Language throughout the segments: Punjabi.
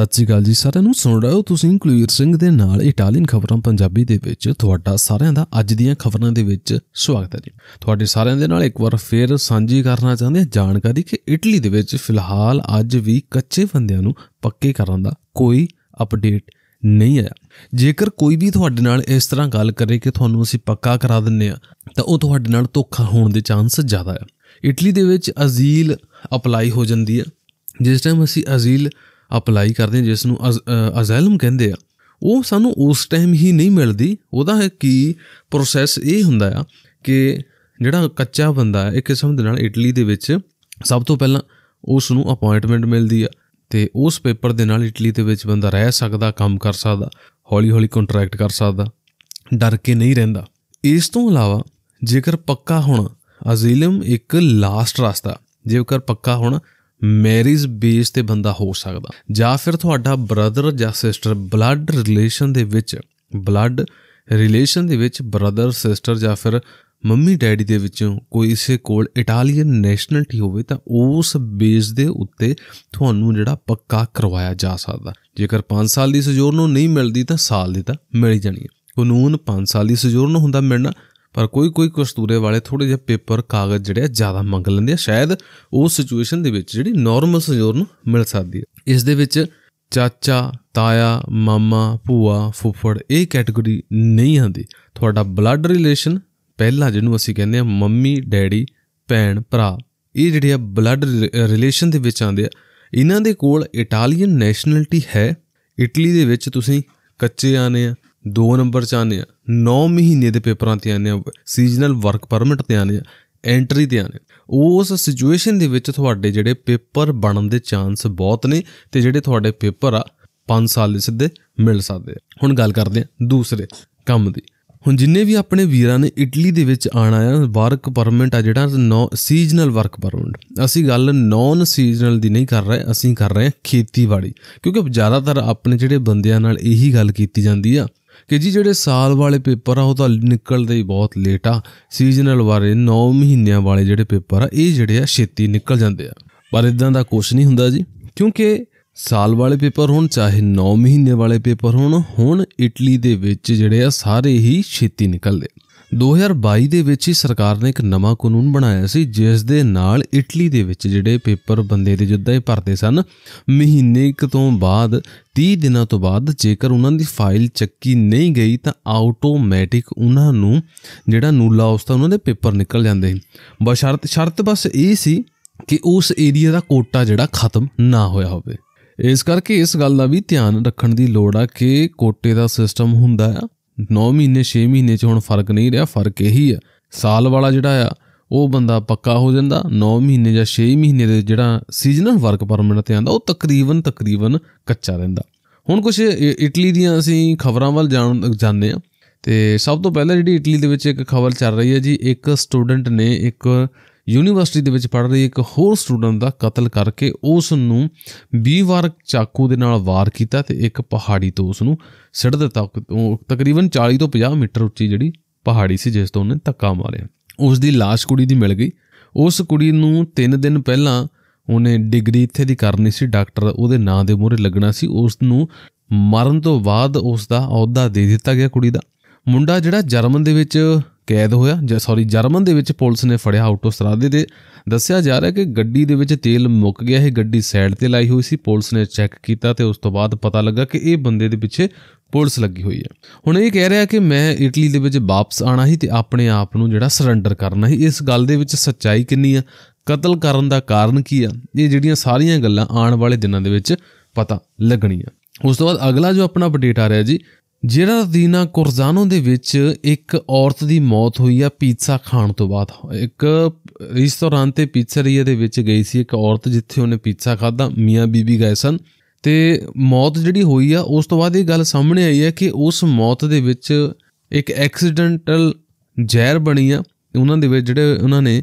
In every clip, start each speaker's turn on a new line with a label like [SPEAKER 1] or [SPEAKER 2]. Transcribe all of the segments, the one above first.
[SPEAKER 1] ਸਤਿ ਸ਼੍ਰੀ ਅਕਾਲ ਜੀ ਸਾਰਿਆਂ ਨੂੰ ਸੁਣ ਰਹੇ ਹੋ ਤੁਸੀਂ ਕੁਲਵੀਰ ਸਿੰਘ ਦੇ ਨਾਲ ਇਟਾਲੀਅਨ ਖਬਰਾਂ ਪੰਜਾਬੀ ਦੇ ਵਿੱਚ ਤੁਹਾਡਾ ਸਾਰਿਆਂ ਦਾ ਅੱਜ ਦੀਆਂ ਖਬਰਾਂ ਦੇ ਵਿੱਚ ਸਵਾਗਤ ਹੈ ਜੀ ਤੁਹਾਡੇ ਸਾਰਿਆਂ ਦੇ ਨਾਲ ਇੱਕ ਵਾਰ ਫੇਰ ਸਾਂਝੀ ਕਰਨਾ ਚਾਹੁੰਦੇ ਹਾਂ ਜਾਣਕਾਰੀ ਕਿ ਇਟਲੀ ਦੇ ਵਿੱਚ ਫਿਲਹਾਲ ਅੱਜ ਵੀ ਕੱਚੇ ਬੰਦਿਆਂ ਨੂੰ ਪੱਕੇ ਕਰਨ ਦਾ ਕੋਈ ਅਪਡੇਟ ਨਹੀਂ ਆਇਆ ਜੇਕਰ ਕੋਈ ਵੀ ਤੁਹਾਡੇ ਨਾਲ ਇਸ ਤਰ੍ਹਾਂ ਗੱਲ ਕਰੇ ਕਿ ਤੁਹਾਨੂੰ ਅਸੀਂ ਪੱਕਾ ਕਰਾ ਦਿੰਨੇ ਆ ਤਾਂ ਉਹ ਤੁਹਾਡੇ ਨਾਲ ਧੋਖਾ ਹੋਣ ਦੇ ਚਾਂਸ ਜ਼ਿਆਦਾ ਹੈ ਇਟਲੀ ਦੇ ਵਿੱਚ ਅਜ਼ੀਲ ਅਪਲਾਈ ਹੋ ਜਾਂਦੀ ਹੈ ਜਿਸ ਟਾਈਮ ਅਸੀਂ ਅਜ਼ੀਲ ਅਪਲਾਈ ਕਰਦੇ ਹਾਂ ਜਿਸ ਨੂੰ ਅਜ਼ਾਲਮ ਕਹਿੰਦੇ ਆ ਉਹ ਸਾਨੂੰ ਉਸ ਟਾਈਮ ਹੀ ਨਹੀਂ ਮਿਲਦੀ ਉਹਦਾ ਹੈ ਕਿ ਪ੍ਰੋਸੈਸ ਇਹ ਹੁੰਦਾ ਆ ਕਿ ਜਿਹੜਾ ਕੱਚਾ ਬੰਦਾ ਹੈ ਇੱਕ ਕਿਸਮ ਦੇ ਨਾਲ ਇਟਲੀ ਦੇ ਵਿੱਚ ਸਭ ਤੋਂ ਪਹਿਲਾਂ ਉਸ ਨੂੰ ਅਪਾਇੰਟਮੈਂਟ ਮਿਲਦੀ ਆ ਤੇ ਉਸ ਪੇਪਰ ਦੇ ਨਾਲ ਇਟਲੀ ਦੇ ਵਿੱਚ ਬੰਦਾ ਰਹਿ ਸਕਦਾ ਕੰਮ ਕਰ ਸਕਦਾ ਹੌਲੀ-ਹੌਲੀ ਕੰਟਰੈਕਟ ਕਰ ਸਕਦਾ ਡਰ ਕੇ ਨਹੀਂ ਰਹਿੰਦਾ ਇਸ ਤੋਂ ਇਲਾਵਾ ਜੇਕਰ ਪੱਕਾ ਹੋਣਾ ਅਜ਼ੀਲਮ ਇੱਕ ਲਾਸਟ ਰਸਤਾ ਜੇਕਰ ਪੱਕਾ ਹੋਣਾ ਮੈਰਿਜ ਬੇਸ ਤੇ ਬੰਦਾ ਹੋ ਸਕਦਾ ਜਾਂ ਫਿਰ ਤੁਹਾਡਾ ਬ੍ਰਦਰ ਜਾਂ ਸਿਸਟਰ ਬਲੱਡ ਰਿਲੇਸ਼ਨ ਦੇ ਵਿੱਚ ਬਲੱਡ ਰਿਲੇਸ਼ਨ ਦੇ ਵਿੱਚ ਬ੍ਰਦਰ ਸਿਸਟਰ ਜਾਂ ਫਿਰ ਮੰਮੀ ਡੈਡੀ ਦੇ ਵਿੱਚੋਂ ਕੋਈ ਇਸੇ ਕੋਲ ਇਟਾਲੀਅਨ ਨੈਸ਼ਨੈਲਿਟੀ ਹੋਵੇ ਤਾਂ ਉਸ ਬੇਸ ਦੇ ਉੱਤੇ ਤੁਹਾਨੂੰ ਜਿਹੜਾ ਪੱਕਾ ਕਰਵਾਇਆ ਜਾ ਸਕਦਾ ਜੇਕਰ 5 ਸਾਲ ਦੀ ਸਜੋਰ ਨੂੰ ਨਹੀਂ ਮਿਲਦੀ ਤਾਂ ਸਾਲ ਦੀ ਤਾਂ ਮਿਲ ਜਾਣੀ ਹੈ ਕਾਨੂੰਨ 5 ਸਾਲ ਦੀ ਸਜੋਰ ਨੂੰ ਹੁੰਦਾ ਮਿਲਣਾ ਪਰ ਕੋਈ ਕੋਈ ਕਸਤੂਰੇ ਵਾਲੇ ਥੋੜੇ ਜਿਹਾ ਪੇਪਰ ਕਾਗਜ਼ ਜਿਹੜੇ ਜ਼ਿਆਦਾ ਮੰਗ ਲੈਂਦੇ ਆ ਸ਼ਾਇਦ ਉਹ ਸਿਚੁਏਸ਼ਨ ਦੇ ਵਿੱਚ ਜਿਹੜੀ ਨਾਰਮਲ ਸਜੋਰ ਨੂੰ ਮਿਲ ਸਕਦੀ ਹੈ ਇਸ ਦੇ ਵਿੱਚ ਚਾਚਾ ਤਾਇਆ ਮਾਮਾ ਭੂਆ ਫੁੱਫੜ ਇਹ ਕੈਟਾਗਰੀ ਨਹੀਂ ਆਉਂਦੀ ਤੁਹਾਡਾ ਬਲੱਡ ਰਿਲੇਸ਼ਨ ਪਹਿਲਾਂ ਜਿਹਨੂੰ ਅਸੀਂ ਕਹਿੰਦੇ ਆ ਮੰਮੀ ਡੈਡੀ ਭੈਣ ਭਰਾ ਇਹ ਜਿਹੜੇ ਆ ਬਲੱਡ ਰਿਲੇਸ਼ਨ ਦੇ ਵਿੱਚ ਆਉਂਦੇ ਆ ਇਹਨਾਂ ਦੇ ਕੋਲ ਇਟਾਲੀਅਨ ਨੈਸ਼ਨੈਲਿਟੀ ਹੈ ਇਟਲੀ ਦੇ ਵਿੱਚ ਤੁਸੀਂ ਕੱਚੇ ਆਨੇ ਆ 2 ਨੰਬਰ 'ਚ ਆਨੇ ਆ 9 ਮਹੀਨੇ ਦੇ ਪੇਪਰਾਂ ਤੇ ਆਨੇ ਆ ਸੀਜ਼ਨਲ ਵਰਕ ਪਰਮਿਟ ਤੇ ਆਨੇ ਆ ਐਂਟਰੀ ਤੇ ਆਨੇ ਉਸ ਸਿਚੁਏਸ਼ਨ ਦੇ ਵਿੱਚ ਤੁਹਾਡੇ ਜਿਹੜੇ ਪੇਪਰ ਬਣਨ ਦੇ ਚਾਂਸ ਬਹੁਤ ਨੇ ਤੇ ਜਿਹੜੇ ਤੁਹਾਡੇ ਪੇਪਰ ਆ 5 ਸਾਲ ਦੇ ਸਿੱਧੇ ਮਿਲ ਸਕਦੇ ਆ ਹੁਣ ਗੱਲ ਕਰਦੇ ਆ ਦੂਸਰੇ ਕੰਮ ਦੀ ਹੁਣ ਜਿੰਨੇ ਵੀ ਆਪਣੇ ਵੀਰਾਂ ਨੇ ਇਟਲੀ ਦੇ ਵਿੱਚ ਆਣਾ ਆ ਵਰਕ ਪਰਮਿਟ ਆ ਜਿਹੜਾ ਨੌ ਸੀਜ਼ਨਲ ਵਰਕ ਪਰਮਿਟ ਅਸੀਂ ਗੱਲ ਨੌਨ ਸੀਜ਼ਨਲ ਦੀ ਨਹੀਂ ਕਰ ਰਹੇ ਅਸੀਂ ਕਰ ਰਹੇ ਹਾਂ ਖੇਤੀਬਾੜੀ ਕਿਉਂਕਿ ਜ਼ਿਆਦਾਤਰ ਆਪਣੇ ਜਿਹੜੇ ਬੰਦਿਆਂ ਨਾਲ ਇਹੀ ਗੱਲ ਕੀਤੀ ਜਾਂਦੀ ਆ ਕਿ ਜੀ ਜਿਹੜੇ ਸਾਲ ਵਾਲੇ ਪੇਪਰ ਆ ਉਹ ਤਾਂ ਨਿਕਲਦੇ ਹੀ ਬਹੁਤ ਲੇਟ ਆ ਸੀਜ਼ਨਲ ਵਾਲੇ 9 ਮਹੀਨਿਆਂ ਵਾਲੇ ਜਿਹੜੇ ਪੇਪਰ ਆ ਇਹ ਜਿਹੜੇ ਆ ਛੇਤੀ ਨਿਕਲ ਜਾਂਦੇ ਆ ਪਰ ਇਦਾਂ ਦਾ ਕੁਝ ਨਹੀਂ ਹੁੰਦਾ ਜੀ ਕਿਉਂਕਿ ਸਾਲ ਵਾਲੇ ਪੇਪਰ ਹੋਣ ਚਾਹੇ 9 ਮਹੀਨੇ ਵਾਲੇ ਪੇਪਰ ਹੋਣ ਹੁਣ ਇਟਲੀ ਦੇ ਵਿੱਚ ਜਿਹੜੇ ਆ ਸਾਰੇ ਹੀ ਛੇਤੀ ਨਿਕਲਦੇ 2022 ਦੇ ਵਿੱਚ ਹੀ ਸਰਕਾਰ ਨੇ ਇੱਕ ਨਵਾਂ ਕਾਨੂੰਨ ਬਣਾਇਆ ਸੀ ਜਿਸ ਦੇ ਨਾਲ ਇਟਲੀ ਦੇ ਵਿੱਚ ਜਿਹੜੇ ਪੇਪਰ ਬੰਦੇ ਦੇ ਜਿੱਦਾਂ ਹੀ ਭਰਦੇ ਸਨ ਮਹੀਨੇ ਇੱਕ ਤੋਂ ਬਾਅਦ 30 ਦਿਨਾਂ ਤੋਂ ਬਾਅਦ ਜੇਕਰ ਉਹਨਾਂ ਦੀ ਫਾਈਲ ਚੱਕੀ ਨਹੀਂ ਗਈ ਤਾਂ ਆਟੋਮੈਟਿਕ ਉਹਨਾਂ ਨੂੰ ਜਿਹੜਾ ਨੂਲਾ ਉਸ ਤੋਂ ਉਹਨਾਂ ਦੇ ਪੇਪਰ ਨਿਕਲ ਜਾਂਦੇ ਬਸ਼ਰਤ ਸ਼ਰਤ ਬਸ ਇਹ ਸੀ ਕਿ ਉਸ ਏਰੀਆ ਦਾ ਕੋਟਾ ਜਿਹੜਾ ਖਤਮ ਨਾ ਹੋਇਆ ਹੋਵੇ ਇਸ ਕਰਕੇ ਇਸ ਗੱਲ ਦਾ ਵੀ ਧਿਆਨ ਰੱਖਣ ਦੀ ਲੋੜ ਆ ਕਿ ਕੋਟੇ ਦਾ ਸਿਸਟਮ ਹੁੰਦਾ ਆ 9 ਮਹੀਨੇ 6 ਮਹੀਨੇ 'ਚ ਹੁਣ ਫਰਕ ਨਹੀਂ ਰਿਹਾ ਫਰਕ ਇਹੀ ਆ ਸਾਲ ਵਾਲਾ ਜਿਹੜਾ ਆ ਉਹ ਬੰਦਾ ਪੱਕਾ ਹੋ ਜਾਂਦਾ 9 ਮਹੀਨੇ ਜਾਂ 6 ਮਹੀਨੇ ਦੇ ਜਿਹੜਾ ਸੀਜ਼ਨਲ ਵਰਕ ਪਰਮਿਟ ਤੇ ਆਂਦਾ ਉਹ ਤਕਰੀਬਨ ਤਕਰੀਬਨ ਕੱਚਾ ਰਹਿੰਦਾ ਹੁਣ ਕੁਝ ਇਟਲੀ ਦੀਆਂ ਅਸੀਂ ਖਬਰਾਂ ਵੱਲ ਜਾਣ ਜਾਣਦੇ ਆ ਤੇ ਸਭ ਤੋਂ ਪਹਿਲਾਂ ਜਿਹੜੀ ਇਟਲੀ ਦੇ ਵਿੱਚ ਇੱਕ ਖਬਰ ਚੱਲ ਰਹੀ ਹੈ ਜੀ ਇੱਕ ਸਟੂਡੈਂਟ ਨੇ ਇੱਕ ਯੂਨੀਵਰਸਿਟੀ ਦੇ ਵਿੱਚ ਪੜ੍ਹ ਰਹੀ ਇੱਕ ਹੋਰ ਸਟੂਡੈਂਟ ਦਾ ਕਤਲ ਕਰਕੇ ਉਸ ਨੂੰ 20 ਵਾਰ ਚਾਕੂ ਦੇ ਨਾਲ ਵਾਰ ਕੀਤਾ ਤੇ ਇੱਕ ਪਹਾੜੀ ਤੋਂ ਉਸ ਨੂੰ ਸਿੱਟ ਦਿੱਤਾ ਤਕਰੀਬਨ 40 ਤੋਂ 50 ਮੀਟਰ ਉੱਚੀ ਜਿਹੜੀ ਪਹਾੜੀ ਸੀ ਜਿਸ ਤੋਂ ਉਹਨੇ ਧੱਕਾ ਮਾਰਿਆ ਉਸ ਦੀ লাশ ਕੁੜੀ ਦੀ ਮਿਲ ਗਈ ਉਸ ਕੁੜੀ ਨੂੰ 3 ਦਿਨ ਪਹਿਲਾਂ ਉਹਨੇ ਡਿਗਰੀ ਇੱਥੇ ਦੀ ਕਰਨੀ ਸੀ ਡਾਕਟਰ ਉਹਦੇ ਨਾਂ ਦੇ ਮੂਹਰੇ ਲੱਗਣਾ ਸੀ ਉਸ ਨੂੰ ਮਰਨ ਤੋਂ ਬਾਅਦ ਉਸ ਦਾ ਅਹੁਦਾ ਦੇ ਦਿੱਤਾ ਗਿਆ ਕੁੜੀ ਦਾ ਮੁੰਡਾ ਜਿਹੜਾ ਜਰਮਨ ਦੇ ਵਿੱਚ ਕੈਦ ਹੋਇਆ ਜਾਂ ਸੌਰੀ ਜਰਮਨ ਦੇ ਵਿੱਚ ਪੁਲਿਸ ਨੇ ਫੜਿਆ ਆਟੋ ਸਰਾਦੇ ਦੇ ਦੱਸਿਆ ਜਾ ਰਿਹਾ ਕਿ ਗੱਡੀ ਦੇ ਵਿੱਚ ਤੇਲ ਮੁੱਕ ਗਿਆ ਹੈ ਗੱਡੀ ਸਾਈਡ ਤੇ ਲਾਈ ਹੋਈ ਸੀ ਪੁਲਿਸ ਨੇ ਚੈੱਕ ਕੀਤਾ ਤੇ ਉਸ ਤੋਂ ਬਾਅਦ ਪਤਾ ਲੱਗਾ ਕਿ ਇਹ ਬੰਦੇ ਦੇ ਪਿੱਛੇ ਪੁਲਿਸ ਲੱਗੀ ਹੋਈ ਹੈ ਹੁਣ ਇਹ ਕਹਿ ਰਿਹਾ ਕਿ ਮੈਂ ਇਟਲੀ ਦੇ ਵਿੱਚ ਵਾਪਸ ਆਣਾ ਸੀ ਤੇ ਆਪਣੇ ਆਪ ਨੂੰ ਜਿਹੜਾ ਸਰੈਂਡਰ ਕਰਨਾ ਸੀ ਇਸ ਗੱਲ ਦੇ ਵਿੱਚ ਸੱਚਾਈ ਕਿੰਨੀ ਆ ਕਤਲ ਕਰਨ ਦਾ ਕਾਰਨ ਕੀ ਆ ਇਹ ਜਿਹੜੀਆਂ ਸਾਰੀਆਂ ਗੱਲਾਂ ਆਉਣ ਵਾਲੇ ਦਿਨਾਂ ਦੇ ਵਿੱਚ ਪਤਾ ਲੱਗਣੀਆਂ ਉਸ ਤੋਂ ਬਾਅਦ ਅਗਲਾ ਜੋ ਆਪਣਾ ਅਪਡੇਟ ਆ ਰਿਹਾ ਜੀ ਜਿਹੜਾ ਦੀਨਾ ਕੁਰਜ਼ਾਨੋ ਦੇ ਵਿੱਚ ਇੱਕ ਔਰਤ ਦੀ ਮੌਤ ਹੋਈ ਆ ਪੀਜ਼ਾ ਖਾਣ ਤੋਂ ਬਾਅਦ ਇੱਕ ਰੈਸਟੋਰੈਂਟ ਤੇ ਪੀਜ਼ਰੀਆ ਦੇ ਵਿੱਚ ਗਈ ਸੀ ਇੱਕ ਔਰਤ ਜਿੱਥੇ ਉਹਨੇ ਪੀਜ਼ਾ ਖਾਦਾ ਮੀਆਂ ਬੀਬੀ ਗਏ ਸਨ ਤੇ ਮੌਤ ਜਿਹੜੀ ਹੋਈ ਆ ਉਸ ਤੋਂ ਬਾਅਦ ਇਹ ਗੱਲ ਸਾਹਮਣੇ ਆਈ ਹੈ ਕਿ ਉਸ ਮੌਤ ਦੇ ਵਿੱਚ ਇੱਕ ਐਕਸੀਡੈਂਟਲ ਜ਼ਹਿਰ ਬਣੀ ਆ ਉਹਨਾਂ ਦੇ ਵਿੱਚ ਜਿਹੜੇ ਉਹਨਾਂ ਨੇ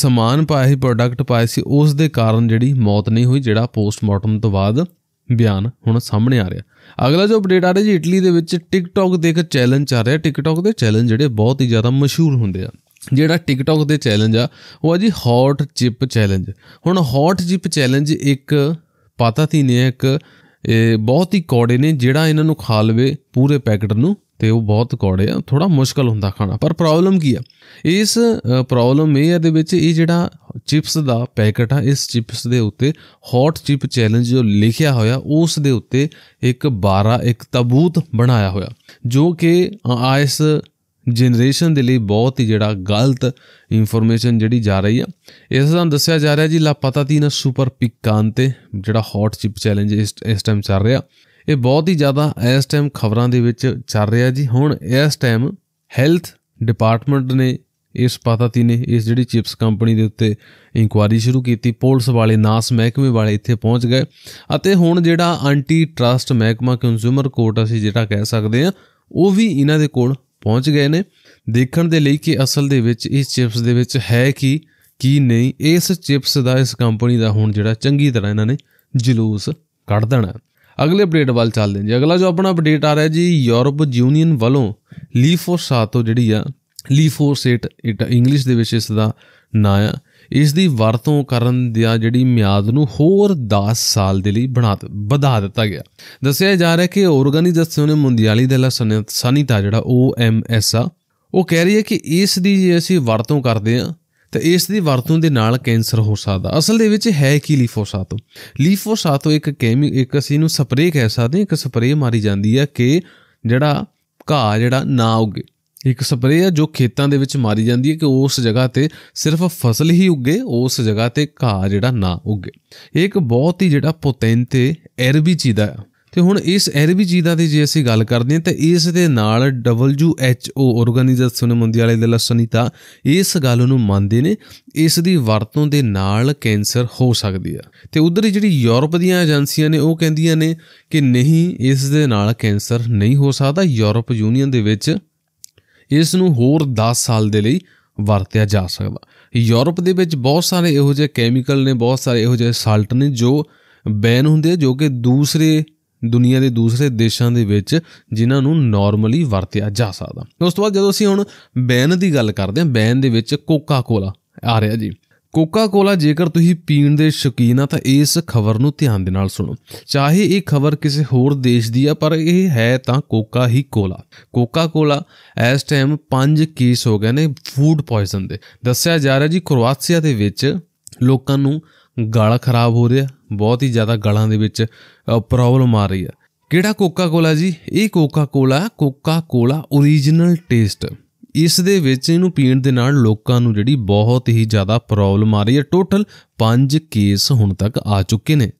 [SPEAKER 1] ਸਮਾਨ ਪਾਇਆ ਸੀ ਪ੍ਰੋਡਕਟ ਪਾਇਆ ਸੀ ਉਸ ਦੇ ਕਾਰਨ ਜਿਹੜੀ ਮੌਤ ਨਹੀਂ ਹੋਈ ਜਿਹੜਾ ਪੋਸਟਮਾਰਟਮ ਤੋਂ ਬਾਅਦ ਬਿਆਨ ਹੁਣ ਸਾਹਮਣੇ ਆ ਰਿਹਾ ਅਗਲਾ ਜੋ ਅਪਡੇਟ ਆ ਰਿਹਾ ਜੀ ਇਟਲੀ ਦੇ ਵਿੱਚ ਟਿਕਟੌਕ ਦੇ ਇੱਕ ਚੈਲੰਜ ਚੱਲ ਰਿਹਾ ਟਿਕਟੌਕ ਦੇ ਚੈਲੰਜ ਜਿਹੜੇ ਬਹੁਤ ਹੀ ਜ਼ਿਆਦਾ ਮਸ਼ਹੂਰ ਹੁੰਦੇ ਆ ਜਿਹੜਾ ਟਿਕਟੌਕ ਦੇ ਚੈਲੰਜ ਆ ਉਹ ਆ ਜੀ ਹੌਟ ਚਿਪ ਚੈਲੰਜ ਹੁਣ ਹੌਟ ਚਿਪ ਚੈਲੰਜ ਇੱਕ ਪਤਾ ਤੀ ਨੇ ਇੱਕ ਇਹ ਬਹੁਤ ਹੀ ਕੋੜੇ ਨੇ ਜਿਹੜਾ ਇਹਨਾਂ ਨੂੰ ਖਾ ਲਵੇ ਪੂਰੇ ਪੈਕਟ ਨੂੰ ਤੇ ਉਹ ਬਹੁਤ ਕੌੜੇ ਆ ਥੋੜਾ ਮੁਸ਼ਕਲ ਹੁੰਦਾ ਖਾਣਾ ਪਰ ਪ੍ਰੋਬਲਮ ਕੀ ਆ ਇਸ ਪ੍ਰੋਬਲਮ ਇਹ ਆ ਦੇ ਵਿੱਚ ਇਹ ਜਿਹੜਾ ਚਿਪਸ ਦਾ ਪੈਕਟ ਆ ਇਸ ਚਿਪਸ ਦੇ ਉੱਤੇ ਹੌਟ ਚਿਪ ਚੈਲੰਜ ਜੋ ਲਿਖਿਆ ਹੋਇਆ ਉਸ ਦੇ ਉੱਤੇ ਇੱਕ 12 ਇੱਕ ਤਬੂਤ ਬਣਾਇਆ ਹੋਇਆ ਜੋ ਕਿ ਇਸ ਜਨਰੇਸ਼ਨ ਦੇ ਲਈ ਬਹੁਤ ਹੀ ਜਿਹੜਾ ਗਲਤ ਇਨਫੋਰਮੇਸ਼ਨ ਜਿਹੜੀ ਜਾ ਰਹੀ ਆ ਇਸ ਦਾ ਦੱਸਿਆ ਜਾ ਰਿਹਾ ਜੀ ਲਾਪਤਾ ਤੀਨ ਸੁਪਰ ਪਿਕਾਂਤੇ ਜਿਹੜਾ ਹੌਟ ਚਿਪ ਚੈਲੰਜ ਇਸ ਟਾਈਮ ਚੱਲ ਰਿਹਾ ਇਹ ਬਹੁਤ ਹੀ ਜ਼ਿਆਦਾ ਇਸ ਟਾਈਮ ਖਬਰਾਂ ਦੇ ਵਿੱਚ ਚੱਲ ਰਿਹਾ ਜੀ ਹੁਣ ਇਸ ਟਾਈਮ ਹੈਲਥ ਡਿਪਾਰਟਮੈਂਟ ਨੇ ਇਸ ਪਾਤਾਤੀ ਨੇ ਇਸ ਜਿਹੜੀ ਚਿਪਸ ਕੰਪਨੀ ਦੇ ਉੱਤੇ ਇਨਕੁਆਰੀ ਸ਼ੁਰੂ ਕੀਤੀ ਪੁਲਿਸ ਵਾਲੇ ਨਾਸ ਮਹਿਕਮੇ ਵਾਲੇ ਇੱਥੇ ਪਹੁੰਚ ਗਏ ਅਤੇ ਹੁਣ ਜਿਹੜਾ ਐਂਟੀ ਟਰਸਟ ਮਹਿਕਮਾ ਕੰਜ਼ਿਊਮਰ ਕੋਰਟ ਅਸੀਂ ਜਿਹੜਾ ਕਹਿ ਸਕਦੇ ਆ ਉਹ ਵੀ ਇਹਨਾਂ ਦੇ ਕੋਲ ਪਹੁੰਚ ਗਏ ਨੇ ਦੇਖਣ ਦੇ ਲਈ ਕਿ ਅਸਲ ਦੇ ਵਿੱਚ ਇਸ ਚਿਪਸ ਦੇ ਵਿੱਚ ਹੈ ਕੀ ਕੀ ਨਹੀਂ ਇਸ ਚਿਪਸ ਦਾ ਇਸ ਕੰਪਨੀ ਦਾ ਹੁਣ ਜਿਹੜਾ ਚੰਗੀ ਤਰ੍ਹਾਂ ਇਹਨਾਂ ਨੇ ਜਲੂਸ ਕੱਢ ਦੇਣਾ ਅਗਲੇ ਅਪਡੇਟ ਵੱਲ ਚੱਲਦੇ ਹਾਂ ਜੀ ਅਗਲਾ ਜੋ ਆਪਣਾ ਅਪਡੇਟ ਆ ਰਿਹਾ ਜੀ ਯੂਰਪ ਯੂਨੀਅਨ ਵੱਲੋਂ ਲੀਫੋਸ ਤੋਂ ਜਿਹੜੀ ਆ ਲੀਫੋਸੇਟ ਇਟ ਇੰਗਲਿਸ਼ ਦੇ ਵਿੱਚ ਇਸ ਦਾ ਨਾਂ ਆ ਇਸ ਦੀ ਵਰਤੋਂ ਕਰਨ ਦੀ ਜਿਹੜੀ ਮਿਆਦ ਨੂੰ ਹੋਰ 10 ਸਾਲ ਦੇ ਲਈ ਬਣਾ ਵਧਾ ਦਿੱਤਾ ਗਿਆ ਦੱਸਿਆ ਜਾ ਰਿਹਾ ਕਿ ਆਰਗੇਨਾਈਜੇਸ਼ਨ ਨੇ ਮੁੰਡਿਆਲੀ ਦੇ ਲਾ ਸਨਿਤਾ ਜਿਹੜਾ OMS ਆ ਉਹ ਕਹਿ ਰਹੀ ਹੈ ਕਿ ਇਸ ਦੀ ਜੇ ਅਸੀਂ ਵਰਤੋਂ ਕਰਦੇ ਆ ਤਾਂ ਇਸ ਦੀ ਵਰਤੋਂ ਦੇ ਨਾਲ ਕੈਂਸਰ ਹੋ ਸਕਦਾ ਅਸਲ ਦੇ ਵਿੱਚ ਹੈ ਕੀ ਲੀਫੋਸਾਟ ਲੀਫੋਸਾਟ ਇੱਕ ਕੈਮੀ ਇੱਕ ਅਸੀਂ ਨੂੰ ਸਪਰੇਅ ਕਹਿ ਸਕਦੇ ਇੱਕ ਸਪਰੇਅ ਮਾਰੀ ਜਾਂਦੀ ਹੈ ਕਿ ਜਿਹੜਾ ਘਾਹ ਜਿਹੜਾ ਨਾ ਉਗੇ ਇੱਕ ਸਪਰੇਅ ਹੈ ਜੋ ਖੇਤਾਂ ਦੇ ਵਿੱਚ ਮਾਰੀ ਜਾਂਦੀ ਹੈ ਕਿ ਉਸ ਜਗ੍ਹਾ ਤੇ ਸਿਰਫ ਫਸਲ ਹੀ ਉੱਗੇ ਉਸ ਜਗ੍ਹਾ ਤੇ ਘਾਹ ਜਿਹੜਾ ਨਾ ਉੱਗੇ ਇਹ ਇੱਕ ਬਹੁਤ ਹੀ ਜਿਹੜਾ ਪੋਟੈਂਟ ਤੇ ਦਾ ਤੇ ਹੁਣ ਇਸ ਐਰਬੀ ਦਾ ਦੇ ਜੇ ਅਸੀਂ ਗੱਲ ਕਰਦੇ ਹਾਂ ਤਾਂ ਇਸ ਦੇ ਨਾਲ WHO ਆਰਗੇਨਾਈਜੇਸ਼ਨ ਮੰਡੀਆਲੇ ਦੇ ਲਸਨੀਤਾ ਇਸ ਗੱਲ ਨੂੰ ਮੰਨਦੇ ਨੇ ਇਸ ਦੀ ਵਰਤੋਂ ਦੇ ਨਾਲ ਕੈਂਸਰ ਹੋ ਸਕਦੀ ਆ ਤੇ ਉਧਰ ਜਿਹੜੀ ਯੂਰਪ ਦੀਆਂ ਏਜੰਸੀਆਂ ਨੇ ਉਹ ਕਹਿੰਦੀਆਂ ਨੇ ਕਿ ਨਹੀਂ ਇਸ ਦੇ ਨਾਲ ਕੈਂਸਰ ਨਹੀਂ ਹੋ ਸਕਦਾ ਯੂਰਪ ਯੂਨੀਅਨ ਦੇ ਵਿੱਚ ਇਸ ਨੂੰ ਹੋਰ 10 ਸਾਲ ਦੇ ਲਈ ਵਰਤਿਆ ਜਾ ਸਕਦਾ ਯੂਰਪ ਦੇ ਵਿੱਚ ਬਹੁਤ ਸਾਰੇ ਇਹੋ ਜਿਹੇ ਕੈਮੀਕਲ ਨੇ ਬਹੁਤ ਸਾਰੇ ਇਹੋ ਜਿਹੇ ਸਾਲਟ ਨੇ ਜੋ ਬੈਨ ਹੁੰਦੇ ਜੋ ਕਿ ਦੂਸਰੇ ਦੁਨੀਆ ਦੇ ਦੂਸਰੇ ਦੇਸ਼ਾਂ ਦੇ ਵਿੱਚ ਜਿਨ੍ਹਾਂ ਨੂੰ ਨਾਰਮਲੀ ਵਰਤਿਆ ਜਾ ਸਕਦਾ ਉਸ ਤੋਂ ਬਾਅਦ ਜਦੋਂ ਅਸੀਂ ਹੁਣ ਬੈਨ ਦੀ ਗੱਲ ਕਰਦੇ ਹਾਂ ਬੈਨ ਦੇ ਵਿੱਚ ਕੋਕਾ ਕੋਲਾ ਆ ਰਿਹਾ ਜੀ ਕੋਕਾ ਕੋਲਾ ਜੇਕਰ ਤੁਸੀਂ ਪੀਣ ਦੇ ਸ਼ੌਕੀਨ ਆ ਤਾਂ ਇਸ ਖਬਰ ਨੂੰ ਧਿਆਨ ਦੇ ਨਾਲ ਸੁਣੋ ਚਾਹੇ ਇਹ ਖਬਰ ਕਿਸੇ ਹੋਰ ਦੇਸ਼ ਦੀ ਆ ਪਰ ਇਹ ਹੈ ਤਾਂ ਕੋਕਾ ਹੀ ਕੋਲਾ ਕੋਕਾ ਕੋਲਾ ਇਸ ਟਾਈਮ 5 ਕੇਸ ਹੋ ਗਏ ਨੇ ਫੂਡ ਪੋਇਜ਼ਨ ਦੇ ਦੱਸਿਆ ਜਾ ਰਿਹਾ ਜੀ ਕ੍ਰੋਆਸ਼ੀਆ ਦੇ ਵਿੱਚ ਲੋਕਾਂ ਨੂੰ ਗਲ ਖਰਾਬ ਹੋ ਰਿਹਾ ਬਹੁਤ ਹੀ ਜ਼ਿਆਦਾ ਗਲਾਂ ਦੇ ਵਿੱਚ ਪ੍ਰੋਬਲਮ ਆ ਰਹੀ ਹੈ ਕਿਹੜਾ ਕੋਕਾ ਕੋਲਾ ਜੀ ਇਹ ਕੋਕਾ ਕੋਲਾ ਕੋਕਾ ਕੋਲਾ origignal ਟੇਸਟ ਇਸ ਦੇ ਵਿੱਚ ਇਹਨੂੰ ਪੀਣ ਦੇ ਨਾਲ ਲੋਕਾਂ ਨੂੰ ਜਿਹੜੀ ਬਹੁਤ ਹੀ ਜ਼ਿਆਦਾ ਪ੍ਰੋਬਲਮ ਆ ਰਹੀ ਹੈ ਟੋਟਲ 5 ਕੇਸ ਹੁਣ ਤੱਕ ਆ ਚੁੱਕੇ ਨੇ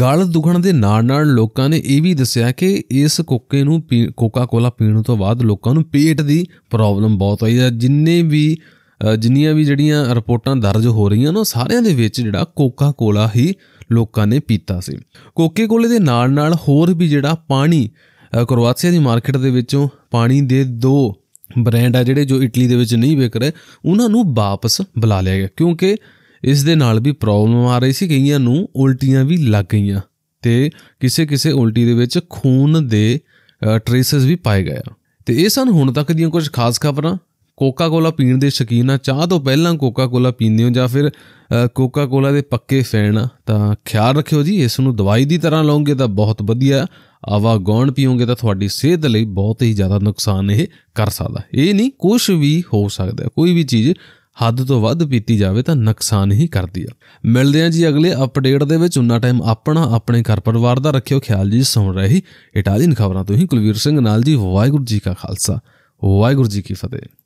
[SPEAKER 1] ਗਲ ਦੁਖਣ ਦੇ ਨਾਲ ਨਾਲ ਲੋਕਾਂ ਨੇ ਇਹ ਵੀ ਦੱਸਿਆ ਕਿ ਇਸ ਕੋਕੇ ਨੂੰ ਕੋਕਾ ਕੋਲਾ ਪੀਣ ਤੋਂ ਬਾਅਦ ਲੋਕਾਂ ਨੂੰ ਪੇਟ ਦੀ ਪ੍ਰੋਬਲਮ ਬਹੁਤ ਆਈ ਹੈ ਜਿੰਨੇ ਵੀ ਜਿੰਨੀਆਂ ਵੀ ਜਿਹੜੀਆਂ ਰਿਪੋਰਟਾਂ ਦਰਜ ਹੋ ਰਹੀਆਂ ਨਾ ਸਾਰਿਆਂ ਦੇ ਵਿੱਚ ਜਿਹੜਾ ਕੋਕਾ ਕੋਲਾ ਹੀ ਲੋਕਾਂ ਨੇ ਪੀਤਾ ਸੀ ਕੋਕੇ ਕੋਲੇ ਦੇ ਨਾਲ ਨਾਲ ਹੋਰ ਵੀ ਜਿਹੜਾ ਪਾਣੀ ਕਰਵਾਸੀਆ ਦੀ ਮਾਰਕੀਟ ਦੇ ਵਿੱਚੋਂ ਪਾਣੀ ਦੇ ਦੋ ਬ੍ਰਾਂਡ ਆ ਜਿਹੜੇ ਜੋ ਇਟਲੀ ਦੇ ਵਿੱਚ ਨਹੀਂ ਵਿਕ ਰਹੇ ਉਹਨਾਂ ਨੂੰ ਵਾਪਸ ਬੁਲਾ ਲਿਆ ਗਿਆ ਕਿਉਂਕਿ ਇਸ ਦੇ ਨਾਲ ਵੀ ਪ੍ਰੋਬਲਮ ਆ ਰਹੀ ਸੀ ਕਈਆਂ ਨੂੰ ਉਲਟੀਆਂ ਵੀ ਲੱਗ ਗਈਆਂ ਤੇ ਕਿਸੇ ਕਿਸੇ ਉਲਟੀ ਦੇ ਵਿੱਚ ਖੂਨ ਦੇ ਟ੍ਰੇਸਸ ਵੀ ਪਾਏ ਗਏ ਤੇ ਇਹ ਸਨ ਹੁਣ ਤੱਕ ਦੀਆਂ ਕੁਝ ਖਾਸ ਖਬਰਾਂ ਕੋਕਾ ਕੋਲਾ ਪੀਣ ਦੇ ਸ਼ਕੀਨ ਆ ਚਾਹ ਤੋਂ ਪਹਿਲਾਂ ਕੋਕਾ ਕੋਲਾ ਪੀਂਦੇ ਹੋ ਜਾਂ ਫਿਰ ਕੋਕਾ ਕੋਲਾ ਦੇ ਪੱਕੇ ਫੈਨ ਆ ਤਾਂ ਖਿਆਲ ਰੱਖਿਓ ਜੀ ਇਸ ਨੂੰ ਦਵਾਈ ਦੀ ਤਰ੍ਹਾਂ ਲਓਗੇ ਤਾਂ ਬਹੁਤ ਵਧੀਆ ਆਵਾ ਗੌਣ ਪੀਓਗੇ ਤਾਂ ਤੁਹਾਡੀ ਸਿਹਤ ਲਈ ਬਹੁਤ ਹੀ ਜ਼ਿਆਦਾ ਨੁਕਸਾਨ ਇਹ ਕਰ ਸਕਦਾ ਇਹ ਨਹੀਂ ਕੁਝ ਵੀ ਹੋ ਸਕਦਾ ਕੋਈ ਵੀ ਚੀਜ਼ ਹੱਦ ਤੋਂ ਵੱਧ ਪੀਤੀ ਜਾਵੇ ਤਾਂ ਨੁਕਸਾਨ ਹੀ ਕਰਦੀ ਆ ਮਿਲਦੇ ਆ ਜੀ ਅਗਲੇ ਅਪਡੇਟ ਦੇ ਵਿੱਚ ਉਨਾ ਟਾਈਮ ਆਪਣਾ ਆਪਣੇ ਘਰ ਪਰਿਵਾਰ ਦਾ ਰੱਖਿਓ ਖਿਆਲ ਜੀ ਸੁਣ ਰਹੀ ਇਟਾਲੀਅਨ ਖਬਰਾਂ ਤੋਂ ਹੀ ਕੁਲਵੀਰ ਸਿੰਘ ਨਾਲ ਜੀ ਵਾਹਿਗੁਰੂ ਜੀ ਕਾ ਖਾਲਸਾ ਵਾਹਿਗੁਰੂ ਜੀ ਕੀ ਫਤਿਹ